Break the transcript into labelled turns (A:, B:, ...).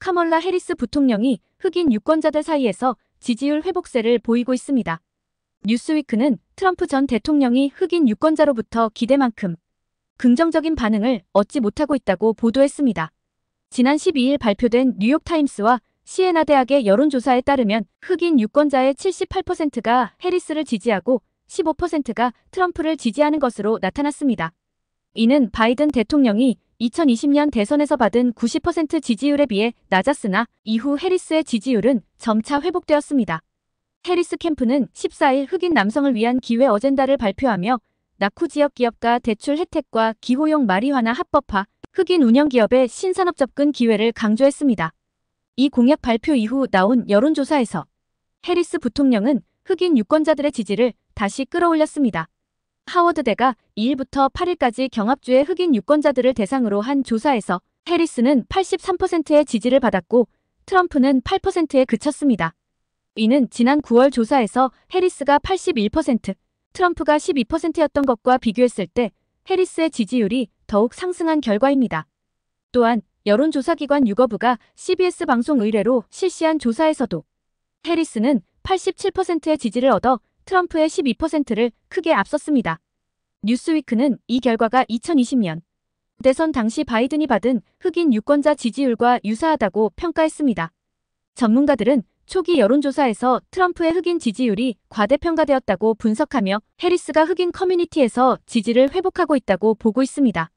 A: 카멀라 해리스 부통령이 흑인 유권자들 사이에서 지지율 회복세를 보이고 있습니다. 뉴스위크는 트럼프 전 대통령이 흑인 유권자로부터 기대만큼 긍정적인 반응을 얻지 못하고 있다고 보도했습니다. 지난 12일 발표된 뉴욕타임스와 시에나 대학의 여론조사에 따르면 흑인 유권자의 78%가 해리스를 지지하고 15%가 트럼프를 지지하는 것으로 나타났습니다. 이는 바이든 대통령이 2020년 대선에서 받은 90% 지지율에 비해 낮았으나 이후 해리스의 지지율은 점차 회복되었습니다. 해리스 캠프는 14일 흑인 남성을 위한 기회 어젠다를 발표하며 낙후 지역 기업가 대출 혜택과 기호용 마리화나 합법화, 흑인 운영기업의 신산업 접근 기회를 강조했습니다. 이 공약 발표 이후 나온 여론조사에서 해리스 부통령은 흑인 유권자들의 지지를 다시 끌어올렸습니다. 하워드대가 2일부터 8일까지 경합주의 흑인 유권자들을 대상으로 한 조사에서 해리스는 83%의 지지를 받았고 트럼프는 8%에 그쳤습니다. 이는 지난 9월 조사에서 해리스가 81%, 트럼프가 12%였던 것과 비교했을 때 해리스의 지지율이 더욱 상승한 결과입니다. 또한 여론조사기관 유거부가 CBS 방송 의뢰로 실시한 조사에서도 해리스는 87%의 지지를 얻어 트럼프의 12%를 크게 앞섰습니다. 뉴스위크는 이 결과가 2020년 대선 당시 바이든이 받은 흑인 유권자 지지율과 유사하다고 평가했습니다. 전문가들은 초기 여론조사에서 트럼프의 흑인 지지율이 과대평가되었다고 분석하며 해리스가 흑인 커뮤니티에서 지지를 회복하고 있다고 보고 있습니다.